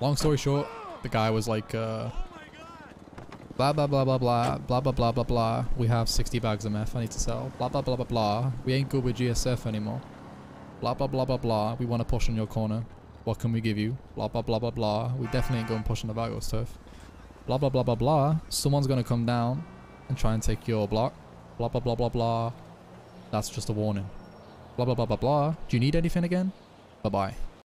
Long story short, the guy was like, uh, blah, blah, blah, blah, blah, blah, blah, blah, blah, blah. We have 60 bags of meth I need to sell. Blah, blah, blah, blah, blah. We ain't good with GSF anymore. Blah, blah, blah, blah, blah. We want to push on your corner. What can we give you? Blah, blah, blah, blah, blah. We definitely ain't going push on the bag Vagos stuff. Blah, blah, blah, blah, blah. Someone's going to come down and try and take your block. Blah, blah, blah, blah, blah. That's just a warning. Blah, blah, blah, blah, blah. Do you need anything again? Bye-bye.